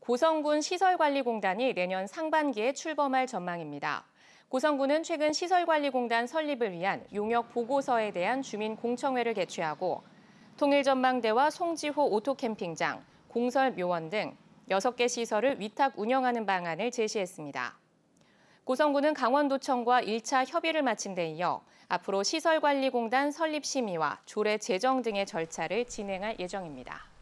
고성군 시설관리공단이 내년 상반기에 출범할 전망입니다. 고성군은 최근 시설관리공단 설립을 위한 용역 보고서에 대한 주민 공청회를 개최하고 통일전망대와 송지호 오토캠핑장, 공설묘원 등 6개 시설을 위탁 운영하는 방안을 제시했습니다. 고성군은 강원도청과 1차 협의를 마친 데 이어 앞으로 시설관리공단 설립 심의와 조례 제정 등의 절차를 진행할 예정입니다.